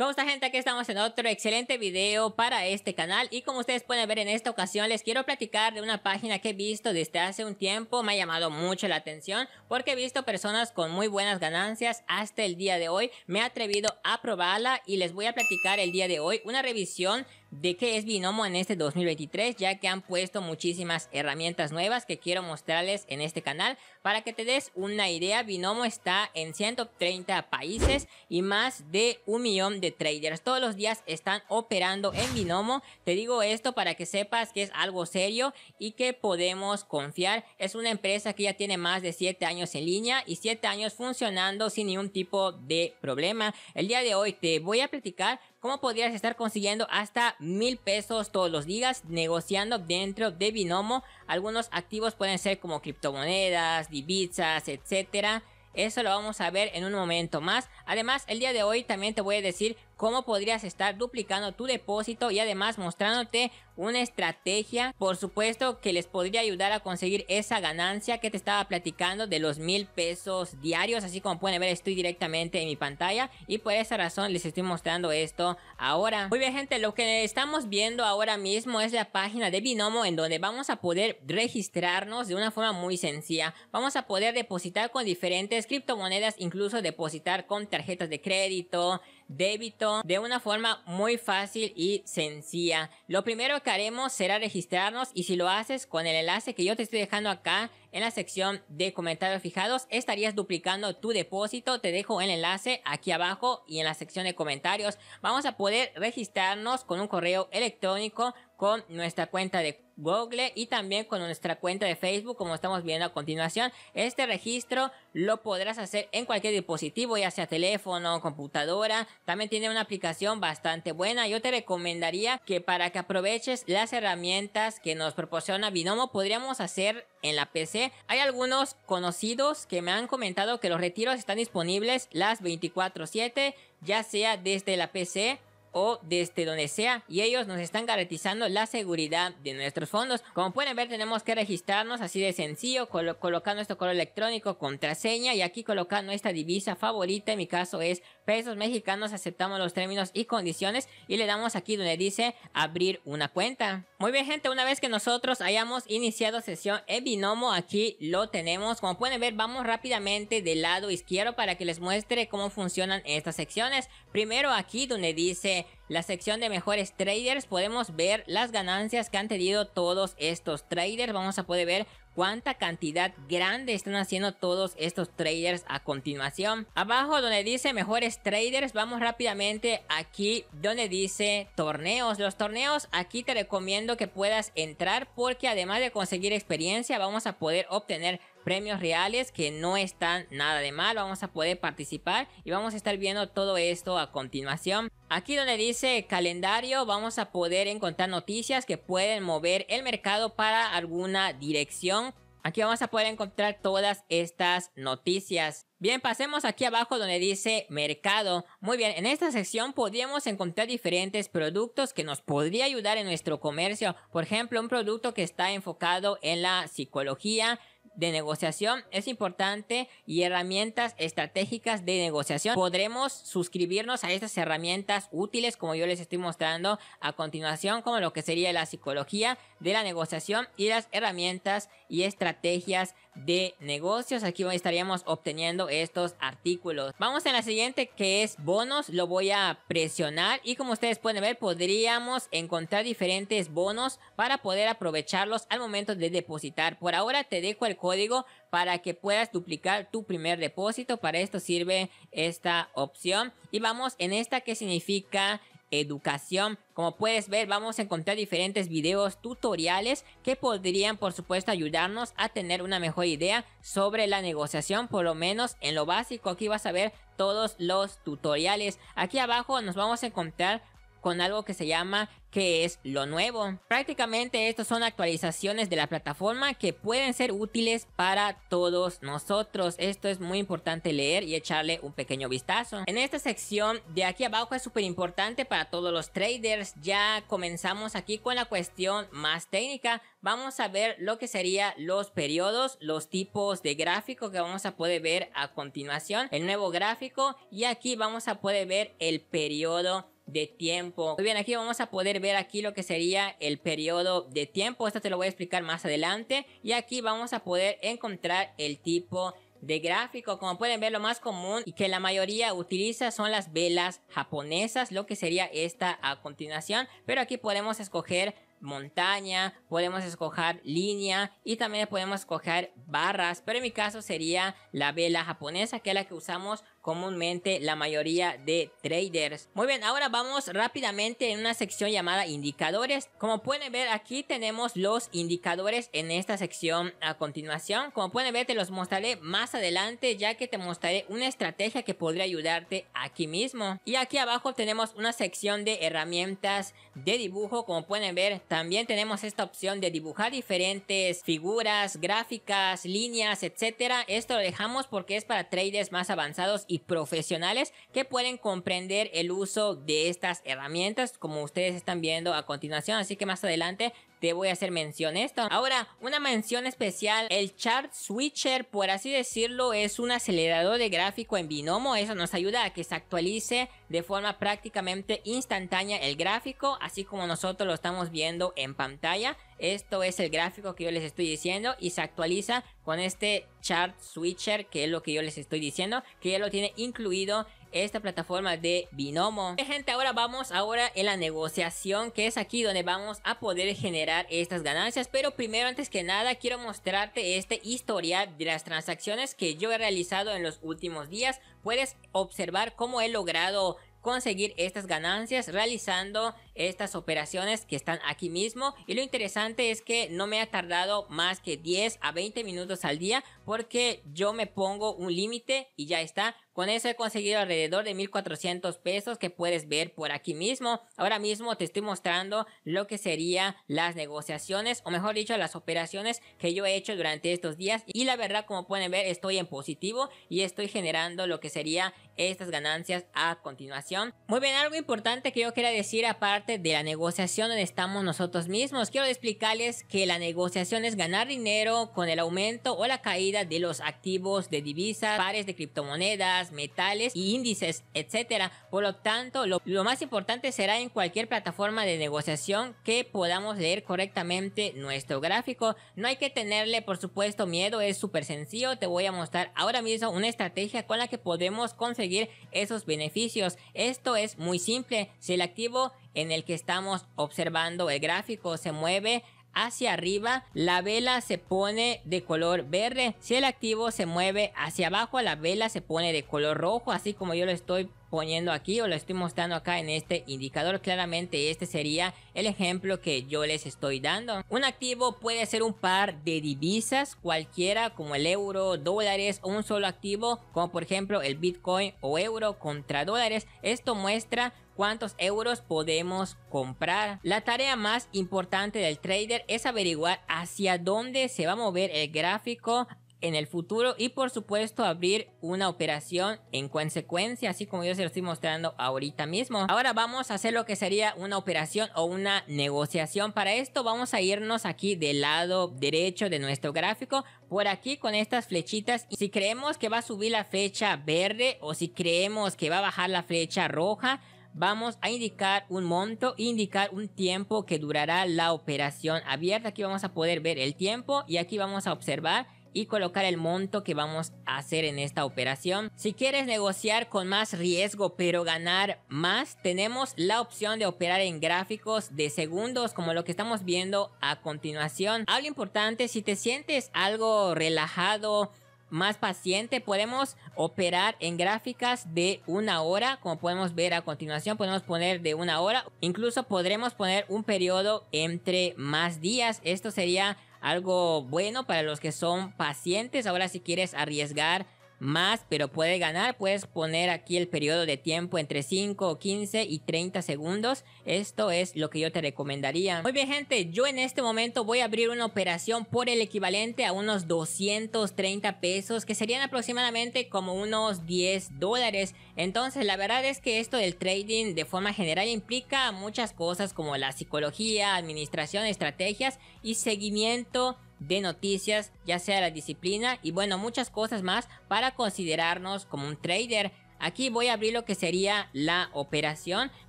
¿Cómo está gente? Aquí estamos en otro excelente video para este canal y como ustedes pueden ver en esta ocasión les quiero platicar de una página que he visto desde hace un tiempo, me ha llamado mucho la atención porque he visto personas con muy buenas ganancias hasta el día de hoy, me he atrevido a probarla y les voy a platicar el día de hoy una revisión de qué es Binomo en este 2023, ya que han puesto muchísimas herramientas nuevas que quiero mostrarles en este canal. Para que te des una idea, Binomo está en 130 países y más de un millón de traders. Todos los días están operando en Binomo. Te digo esto para que sepas que es algo serio y que podemos confiar. Es una empresa que ya tiene más de 7 años en línea y 7 años funcionando sin ningún tipo de problema. El día de hoy te voy a platicar cómo podrías estar consiguiendo hasta mil pesos todos los días negociando dentro de Binomo. Algunos activos pueden ser como criptomonedas, divisas, etcétera. Eso lo vamos a ver en un momento más. Además, el día de hoy también te voy a decir cómo podrías estar duplicando tu depósito y además mostrándote una estrategia, por supuesto, que les podría ayudar a conseguir esa ganancia que te estaba platicando de los mil pesos diarios. Así como pueden ver, estoy directamente en mi pantalla y por esa razón les estoy mostrando esto ahora. Muy bien, gente, lo que estamos viendo ahora mismo es la página de Binomo en donde vamos a poder registrarnos de una forma muy sencilla. Vamos a poder depositar con diferentes criptomonedas, incluso depositar con tarjetas de crédito, débito de una forma muy fácil y sencilla. Lo primero que haremos será registrarnos y si lo haces con el enlace que yo te estoy dejando acá en la sección de comentarios fijados. Estarías duplicando tu depósito. Te dejo el enlace aquí abajo y en la sección de comentarios. Vamos a poder registrarnos con un correo electrónico con nuestra cuenta de Google y también con nuestra cuenta de Facebook como estamos viendo a continuación. Este registro lo podrás hacer en cualquier dispositivo, ya sea teléfono, computadora. También tiene una aplicación bastante buena. Yo te recomendaría que para que aproveches las herramientas que nos proporciona Binomo podríamos hacer en la PC hay algunos conocidos que me han comentado que los retiros están disponibles las 24/7, ya sea desde la PC o desde donde sea y ellos nos están garantizando la seguridad de nuestros fondos. Como pueden ver tenemos que registrarnos así de sencillo, colocando nuestro correo electrónico, contraseña y aquí colocar nuestra divisa favorita, en mi caso es pesos mexicanos, aceptamos los términos y condiciones y le damos aquí donde dice abrir una cuenta. Muy bien gente, una vez que nosotros hayamos iniciado sesión en Binomo, aquí lo tenemos. Como pueden ver vamos rápidamente del lado izquierdo para que les muestre cómo funcionan estas secciones. Primero aquí donde dice la sección de mejores traders podemos ver las ganancias que han tenido todos estos traders. Vamos a poder ver cuánta cantidad grande están haciendo todos estos traders a continuación. Abajo donde dice mejores traders, vamos rápidamente aquí donde dice torneos. Los torneos aquí te recomiendo que puedas entrar porque además de conseguir experiencia vamos a poder obtener premios reales que no están nada de mal, vamos a poder participar y vamos a estar viendo todo esto a continuación. Aquí donde dice calendario vamos a poder encontrar noticias que pueden mover el mercado para alguna dirección. Aquí vamos a poder encontrar todas estas noticias. Bien, pasemos aquí abajo donde dice mercado. Muy bien, en esta sección podríamos encontrar diferentes productos que nos podría ayudar en nuestro comercio. Por ejemplo, un producto que está enfocado en la psicología, de negociación es importante y herramientas estratégicas de negociación. Podremos suscribirnos a estas herramientas útiles como yo les estoy mostrando a continuación como lo que sería la psicología de la negociación y las herramientas y estrategias de negocios. Aquí estaríamos obteniendo estos artículos. Vamos en la siguiente que es bonos. Lo voy a presionar y como ustedes pueden ver podríamos encontrar diferentes bonos para poder aprovecharlos al momento de depositar. Por ahora te dejo el código para que puedas duplicar tu primer depósito. Para esto sirve esta opción. Y vamos en esta que significa educación. Como puedes ver vamos a encontrar diferentes videos tutoriales que podrían por supuesto ayudarnos a tener una mejor idea sobre la negociación por lo menos en lo básico aquí vas a ver todos los tutoriales. Aquí abajo nos vamos a encontrar con algo que se llama que es lo nuevo. Prácticamente estas son actualizaciones de la plataforma que pueden ser útiles para todos nosotros. Esto es muy importante leer y echarle un pequeño vistazo. En esta sección de aquí abajo es súper importante para todos los traders. Ya comenzamos aquí con la cuestión más técnica. Vamos a ver lo que serían los periodos, los tipos de gráfico que vamos a poder ver a continuación. El nuevo gráfico y aquí vamos a poder ver el periodo de tiempo. Muy bien, aquí vamos a poder ver aquí lo que sería el periodo de tiempo. Esto te lo voy a explicar más adelante. Y aquí vamos a poder encontrar el tipo de gráfico. Como pueden ver, lo más común y que la mayoría utiliza son las velas japonesas, lo que sería esta a continuación. Pero aquí podemos escoger montaña, podemos escoger línea y también podemos escoger barras, pero en mi caso sería la vela japonesa que es la que usamos comúnmente la mayoría de traders. Muy bien, ahora vamos rápidamente en una sección llamada indicadores. Como pueden ver aquí tenemos los indicadores en esta sección a continuación. Como pueden ver te los mostraré más adelante ya que te mostraré una estrategia que podría ayudarte aquí mismo. Y aquí abajo tenemos una sección de herramientas de dibujo. Como pueden ver también tenemos esta opción de dibujar diferentes figuras, gráficas, líneas, etcétera. Esto lo dejamos porque es para traders más avanzados y profesionales que pueden comprender el uso de estas herramientas como ustedes están viendo a continuación. Así que más adelante te voy a hacer mención esto. Ahora, una mención especial, el Chart Switcher, por así decirlo, es un acelerador de gráfico en binomo. Eso nos ayuda a que se actualice de forma prácticamente instantánea el gráfico, así como nosotros lo estamos viendo en pantalla. Esto es el gráfico que yo les estoy diciendo y se actualiza con este Chart Switcher, que es lo que yo les estoy diciendo, que ya lo tiene incluido esta plataforma de Binomo. De eh, gente, ahora vamos ahora en la negociación que es aquí donde vamos a poder generar estas ganancias. Pero primero, antes que nada, quiero mostrarte este historial de las transacciones que yo he realizado en los últimos días. Puedes observar cómo he logrado conseguir estas ganancias realizando estas operaciones que están aquí mismo y lo interesante es que no me ha tardado más que 10 a 20 minutos al día porque yo me pongo un límite y ya está. Con eso he conseguido alrededor de 1400 pesos que puedes ver por aquí mismo. Ahora mismo te estoy mostrando lo que serían las negociaciones o mejor dicho las operaciones que yo he hecho durante estos días y la verdad como pueden ver estoy en positivo y estoy generando lo que serían estas ganancias a continuación. Muy bien, algo importante que yo quería decir aparte de la negociación donde estamos nosotros mismos. Quiero explicarles que la negociación es ganar dinero con el aumento o la caída de los activos de divisas, pares de criptomonedas, metales y índices, etc. Por lo tanto, lo, lo más importante será en cualquier plataforma de negociación que podamos leer correctamente nuestro gráfico. No hay que tenerle, por supuesto, miedo, es súper sencillo. Te voy a mostrar ahora mismo una estrategia con la que podemos conseguir esos beneficios. Esto es muy simple. Si el activo en el que estamos observando el gráfico se mueve hacia arriba, la vela se pone de color verde. Si el activo se mueve hacia abajo, la vela se pone de color rojo, así como yo lo estoy poniendo aquí o lo estoy mostrando acá en este indicador. Claramente este sería el ejemplo que yo les estoy dando. Un activo puede ser un par de divisas cualquiera como el euro, dólares o un solo activo como por ejemplo el bitcoin o euro contra dólares. Esto muestra cuántos euros podemos comprar. La tarea más importante del trader es averiguar hacia dónde se va a mover el gráfico en el futuro y por supuesto abrir una operación en consecuencia así como yo se lo estoy mostrando ahorita mismo ahora vamos a hacer lo que sería una operación o una negociación para esto vamos a irnos aquí del lado derecho de nuestro gráfico por aquí con estas flechitas y si creemos que va a subir la flecha verde o si creemos que va a bajar la flecha roja vamos a indicar un monto e indicar un tiempo que durará la operación abierta aquí vamos a poder ver el tiempo y aquí vamos a observar y colocar el monto que vamos a hacer en esta operación. Si quieres negociar con más riesgo pero ganar más, tenemos la opción de operar en gráficos de segundos como lo que estamos viendo a continuación. Algo importante, si te sientes algo relajado, más paciente, podemos operar en gráficas de una hora, como podemos ver a continuación, podemos poner de una hora, incluso podremos poner un periodo entre más días, esto sería algo bueno para los que son pacientes. Ahora si quieres arriesgar más, pero puede ganar. Puedes poner aquí el periodo de tiempo entre 5, 15 y 30 segundos. Esto es lo que yo te recomendaría. Muy bien, gente, yo en este momento voy a abrir una operación por el equivalente a unos 230 pesos, que serían aproximadamente como unos 10 dólares. Entonces, la verdad es que esto del trading de forma general implica muchas cosas como la psicología, administración, estrategias y seguimiento de noticias, ya sea la disciplina y bueno, muchas cosas más para considerarnos como un trader. Aquí voy a abrir lo que sería la operación,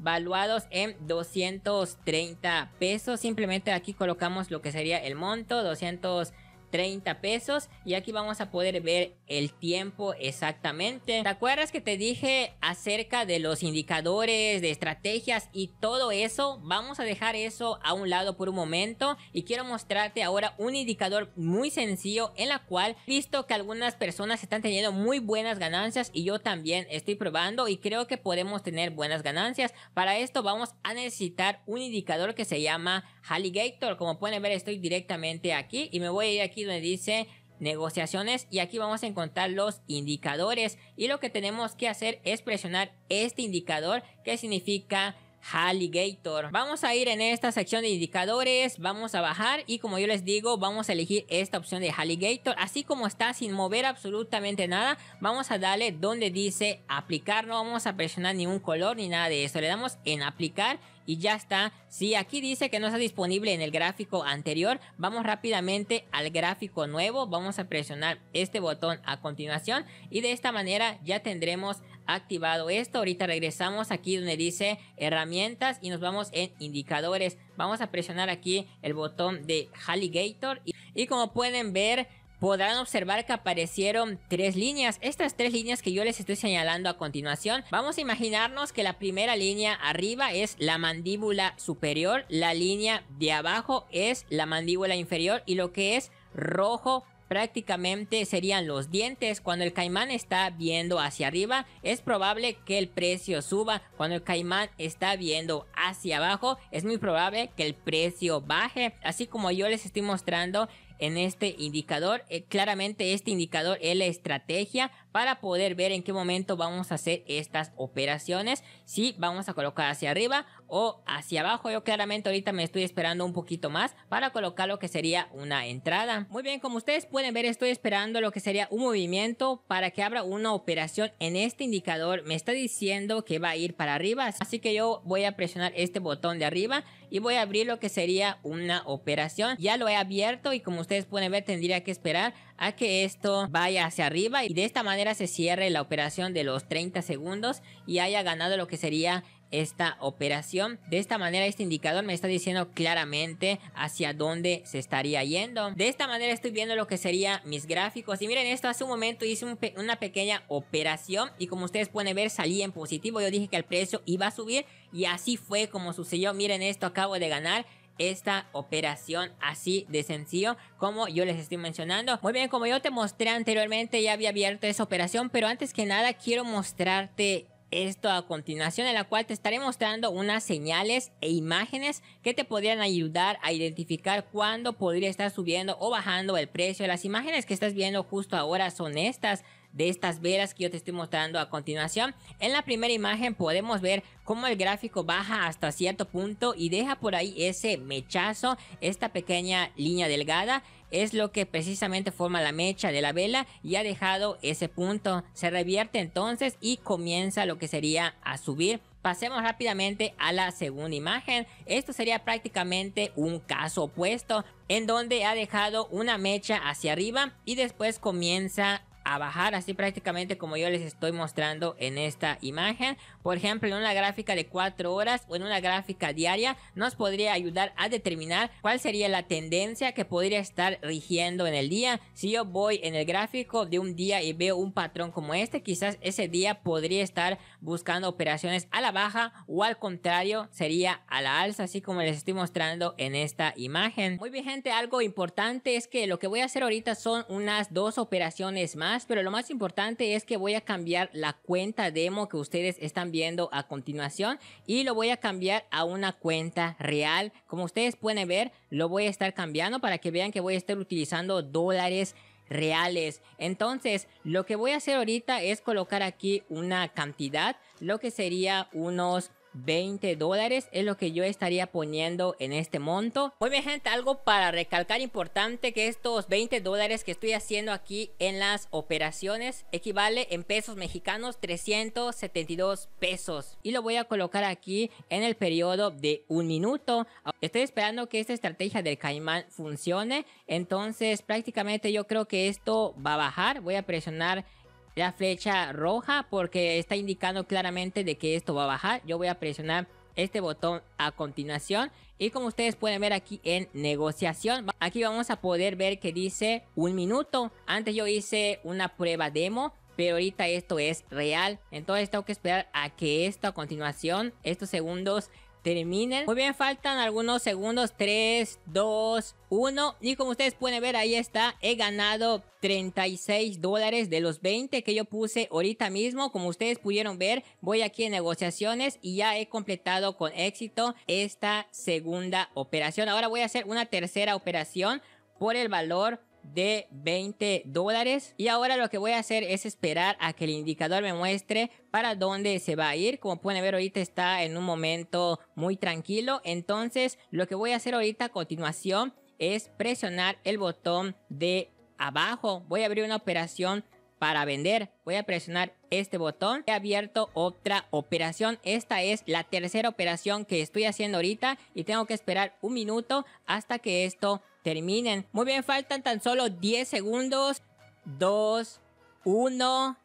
valuados en 230 pesos. Simplemente aquí colocamos lo que sería el monto, 230 30 pesos y aquí vamos a poder ver el tiempo exactamente. ¿Te acuerdas que te dije acerca de los indicadores, de estrategias y todo eso? Vamos a dejar eso a un lado por un momento y quiero mostrarte ahora un indicador muy sencillo en la cual visto que algunas personas están teniendo muy buenas ganancias y yo también estoy probando y creo que podemos tener buenas ganancias. Para esto vamos a necesitar un indicador que se llama Alligator. Como pueden ver estoy directamente aquí y me voy a ir aquí donde dice negociaciones y aquí vamos a encontrar los indicadores y lo que tenemos que hacer es presionar este indicador que significa Halligator Vamos a ir en esta sección de indicadores, vamos a bajar y como yo les digo, vamos a elegir esta opción de Halligator Así como está, sin mover absolutamente nada, vamos a darle donde dice aplicar. No vamos a presionar ningún color ni nada de eso. Le damos en aplicar y ya está. Si aquí dice que no está disponible en el gráfico anterior, vamos rápidamente al gráfico nuevo. Vamos a presionar este botón a continuación y de esta manera ya tendremos activado esto. Ahorita regresamos aquí donde dice herramientas y nos vamos en indicadores. Vamos a presionar aquí el botón de Halligator y, y como pueden ver podrán observar que aparecieron tres líneas. Estas tres líneas que yo les estoy señalando a continuación, vamos a imaginarnos que la primera línea arriba es la mandíbula superior, la línea de abajo es la mandíbula inferior y lo que es rojo prácticamente serían los dientes. Cuando el caimán está viendo hacia arriba, es probable que el precio suba. Cuando el caimán está viendo hacia abajo, es muy probable que el precio baje. Así como yo les estoy mostrando en este indicador. Eh, claramente este indicador es la estrategia para poder ver en qué momento vamos a hacer estas operaciones. Si vamos a colocar hacia arriba o hacia abajo. Yo claramente ahorita me estoy esperando un poquito más para colocar lo que sería una entrada. Muy bien, como ustedes pueden ver estoy esperando lo que sería un movimiento para que abra una operación en este indicador. Me está diciendo que va a ir para arriba, así que yo voy a presionar este botón de arriba y voy a abrir lo que sería una operación. Ya lo he abierto y como ustedes pueden ver tendría que esperar a que esto vaya hacia arriba y de esta manera se cierre la operación de los 30 segundos y haya ganado lo que sería esta operación. De esta manera este indicador me está diciendo claramente hacia dónde se estaría yendo. De esta manera estoy viendo lo que serían mis gráficos. Y miren esto, hace un momento hice una pequeña operación y como ustedes pueden ver salí en positivo. Yo dije que el precio iba a subir y así fue como sucedió. Miren esto, acabo de ganar esta operación así de sencillo como yo les estoy mencionando. Muy bien, como yo te mostré anteriormente ya había abierto esa operación, pero antes que nada quiero mostrarte esto a continuación en la cual te estaré mostrando unas señales e imágenes que te podrían ayudar a identificar cuándo podría estar subiendo o bajando el precio. Las imágenes que estás viendo justo ahora son estas de estas velas que yo te estoy mostrando a continuación. En la primera imagen podemos ver cómo el gráfico baja hasta cierto punto y deja por ahí ese mechazo, esta pequeña línea delgada es lo que precisamente forma la mecha de la vela y ha dejado ese punto. Se revierte entonces y comienza lo que sería a subir. Pasemos rápidamente a la segunda imagen. Esto sería prácticamente un caso opuesto en donde ha dejado una mecha hacia arriba y después comienza a bajar así prácticamente como yo les estoy mostrando en esta imagen. Por ejemplo, en una gráfica de 4 horas o en una gráfica diaria nos podría ayudar a determinar cuál sería la tendencia que podría estar rigiendo en el día. Si yo voy en el gráfico de un día y veo un patrón como este, quizás ese día podría estar buscando operaciones a la baja o al contrario sería a la alza, así como les estoy mostrando en esta imagen. Muy bien gente, algo importante es que lo que voy a hacer ahorita son unas dos operaciones más pero lo más importante es que voy a cambiar la cuenta demo que ustedes están viendo a continuación y lo voy a cambiar a una cuenta real. Como ustedes pueden ver, lo voy a estar cambiando para que vean que voy a estar utilizando dólares reales. Entonces, lo que voy a hacer ahorita es colocar aquí una cantidad, lo que sería unos 20 dólares es lo que yo estaría poniendo en este monto. Muy bien gente, algo para recalcar importante que estos 20 dólares que estoy haciendo aquí en las operaciones equivale en pesos mexicanos 372 pesos. Y lo voy a colocar aquí en el periodo de un minuto. Estoy esperando que esta estrategia del caimán funcione. Entonces prácticamente yo creo que esto va a bajar. Voy a presionar la flecha roja porque está indicando claramente de que esto va a bajar. Yo voy a presionar este botón a continuación y como ustedes pueden ver aquí en negociación, aquí vamos a poder ver que dice un minuto. Antes yo hice una prueba demo pero ahorita esto es real. Entonces tengo que esperar a que esto a continuación, estos segundos terminen. Muy bien, faltan algunos segundos. 3, 2, 1. Y como ustedes pueden ver, ahí está. He ganado 36 dólares de los 20 que yo puse ahorita mismo. Como ustedes pudieron ver, voy aquí en negociaciones y ya he completado con éxito esta segunda operación. Ahora voy a hacer una tercera operación por el valor de 20 dólares. Y ahora lo que voy a hacer es esperar a que el indicador me muestre para dónde se va a ir. Como pueden ver ahorita está en un momento muy tranquilo. Entonces lo que voy a hacer ahorita a continuación es presionar el botón de abajo. Voy a abrir una operación para vender. Voy a presionar este botón. He abierto otra operación. Esta es la tercera operación que estoy haciendo ahorita. Y tengo que esperar un minuto hasta que esto terminen. Muy bien, faltan tan solo 10 segundos. 2, 1,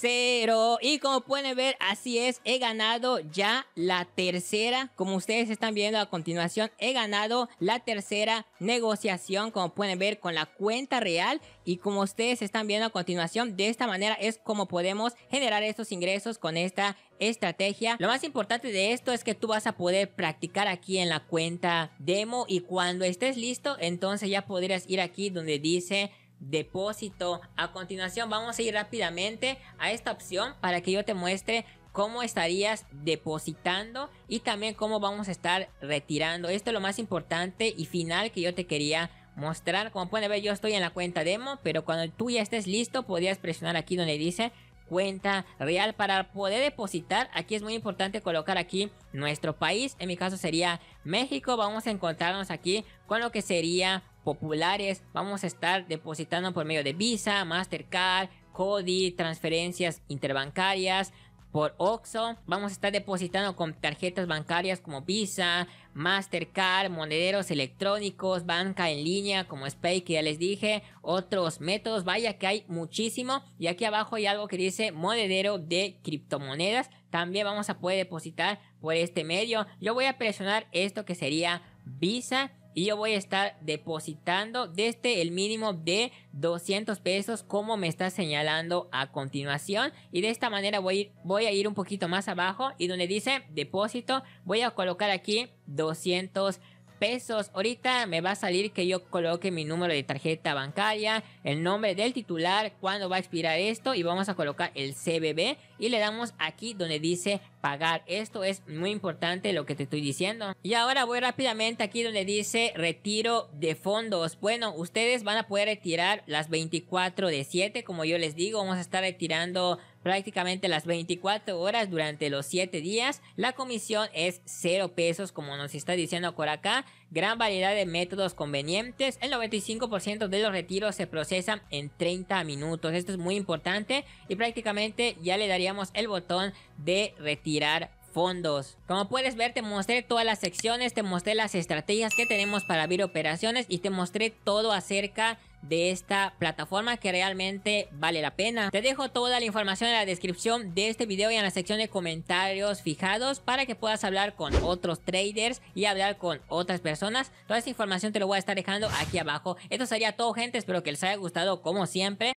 0. Y como pueden ver, así es, he ganado ya la tercera. Como ustedes están viendo a continuación, he ganado la tercera negociación, como pueden ver, con la cuenta real. Y como ustedes están viendo a continuación, de esta manera es como podemos generar estos ingresos con esta estrategia. Lo más importante de esto es que tú vas a poder practicar aquí en la cuenta demo y cuando estés listo, entonces ya podrías ir aquí donde dice depósito. A continuación vamos a ir rápidamente a esta opción para que yo te muestre cómo estarías depositando y también cómo vamos a estar retirando. Esto es lo más importante y final que yo te quería mostrar. Como pueden ver yo estoy en la cuenta demo, pero cuando tú ya estés listo podrías presionar aquí donde dice cuenta real para poder depositar. Aquí es muy importante colocar aquí nuestro país. En mi caso sería México. Vamos a encontrarnos aquí con lo que sería populares. Vamos a estar depositando por medio de Visa, Mastercard, CODI, transferencias interbancarias, por Oxo Vamos a estar depositando con tarjetas bancarias como Visa, Mastercard, monederos electrónicos, banca en línea como Spay que ya les dije, otros métodos. Vaya que hay muchísimo. Y aquí abajo hay algo que dice monedero de criptomonedas. También vamos a poder depositar por este medio. Yo voy a presionar esto que sería Visa y yo voy a estar depositando desde el mínimo de 200 pesos como me está señalando a continuación. Y de esta manera voy a ir, voy a ir un poquito más abajo y donde dice depósito voy a colocar aquí 200 pesos pesos. Ahorita me va a salir que yo coloque mi número de tarjeta bancaria, el nombre del titular, cuándo va a expirar esto y vamos a colocar el CBB y le damos aquí donde dice pagar. Esto es muy importante lo que te estoy diciendo. Y ahora voy rápidamente aquí donde dice retiro de fondos. Bueno, ustedes van a poder retirar las 24 de 7 como yo les digo. Vamos a estar retirando prácticamente las 24 horas durante los 7 días. La comisión es 0 pesos, como nos está diciendo por acá. Gran variedad de métodos convenientes. El 95% de los retiros se procesan en 30 minutos. Esto es muy importante y prácticamente ya le daríamos el botón de retirar fondos. Como puedes ver te mostré todas las secciones, te mostré las estrategias que tenemos para abrir operaciones y te mostré todo acerca de esta plataforma que realmente vale la pena. Te dejo toda la información en la descripción de este video y en la sección de comentarios fijados para que puedas hablar con otros traders y hablar con otras personas. Toda esta información te lo voy a estar dejando aquí abajo. Esto sería todo gente, espero que les haya gustado como siempre.